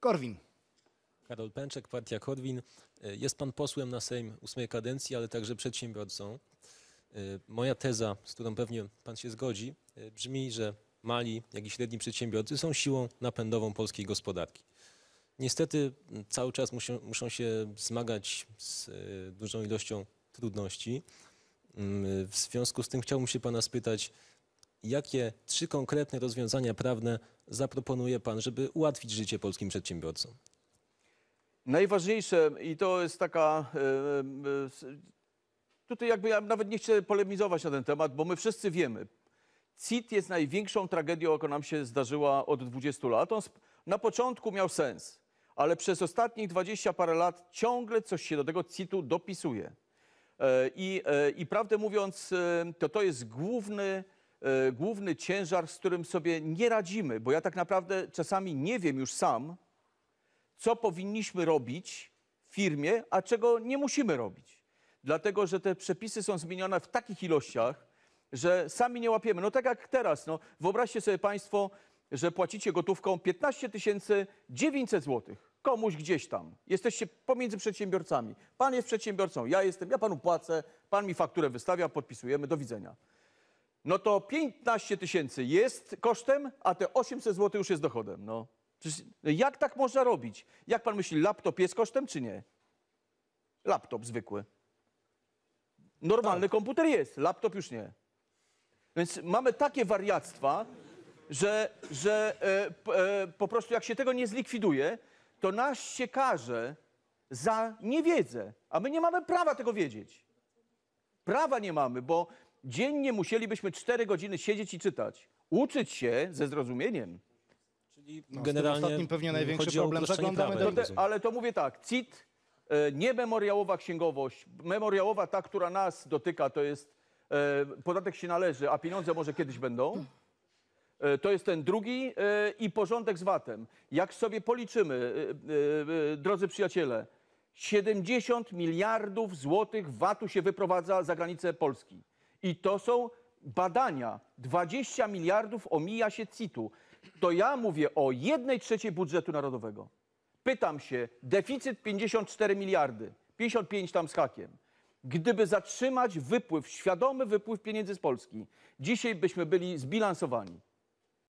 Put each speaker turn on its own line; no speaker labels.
Korwin. Karol Pęczek, partia Korwin. E, jest pan posłem na Sejm ósmej kadencji, ale także przedsiębiorcą. E, moja teza, z którą pewnie pan się zgodzi, e, brzmi, że mali, jak i średni przedsiębiorcy są siłą napędową polskiej gospodarki. Niestety cały czas muszą, muszą się zmagać z dużą ilością trudności. W związku z tym chciałbym się pana spytać, Jakie trzy konkretne rozwiązania prawne zaproponuje Pan, żeby ułatwić życie polskim przedsiębiorcom?
Najważniejsze i to jest taka. E, e, tutaj jakby ja nawet nie chcę polemizować na ten temat, bo my wszyscy wiemy. CIT jest największą tragedią, jaka nam się zdarzyła od 20 lat. On na początku miał sens, ale przez ostatnich 20 parę lat ciągle coś się do tego CIT-u dopisuje. E, I, I prawdę mówiąc, to to jest główny E, główny ciężar, z którym sobie nie radzimy, bo ja tak naprawdę czasami nie wiem już sam, co powinniśmy robić w firmie, a czego nie musimy robić. Dlatego, że te przepisy są zmienione w takich ilościach, że sami nie łapiemy. No tak jak teraz, no, wyobraźcie sobie Państwo, że płacicie gotówką 15 900 zł komuś gdzieś tam. Jesteście pomiędzy przedsiębiorcami. Pan jest przedsiębiorcą, ja jestem, ja panu płacę, pan mi fakturę wystawia, podpisujemy, do widzenia no to 15 tysięcy jest kosztem, a te 800 zł już jest dochodem. No. Przecież jak tak można robić? Jak pan myśli, laptop jest kosztem czy nie? Laptop zwykły. Normalny tak. komputer jest, laptop już nie. Więc mamy takie wariactwa, że, że e, e, po prostu jak się tego nie zlikwiduje, to nas się karze za niewiedzę, a my nie mamy prawa tego wiedzieć. Prawa nie mamy, bo dziennie musielibyśmy 4 godziny siedzieć i czytać. Uczyć się ze zrozumieniem.
Czyli no, generalnie ostatnim pewnie największy problem zaglądamy do... Te,
ale to mówię tak, CIT, e, nie memoriałowa księgowość, memoriałowa ta, która nas dotyka, to jest e, podatek się należy, a pieniądze może kiedyś będą. E, to jest ten drugi i porządek z VAT-em. Jak sobie policzymy, drodzy przyjaciele, 70 miliardów złotych VAT-u się wyprowadza za granicę Polski. I to są badania. 20 miliardów omija się CIT-u. To ja mówię o jednej trzeciej budżetu narodowego. Pytam się, deficyt 54 miliardy, 55 tam z hakiem. Gdyby zatrzymać wypływ, świadomy wypływ pieniędzy z Polski, dzisiaj byśmy byli zbilansowani.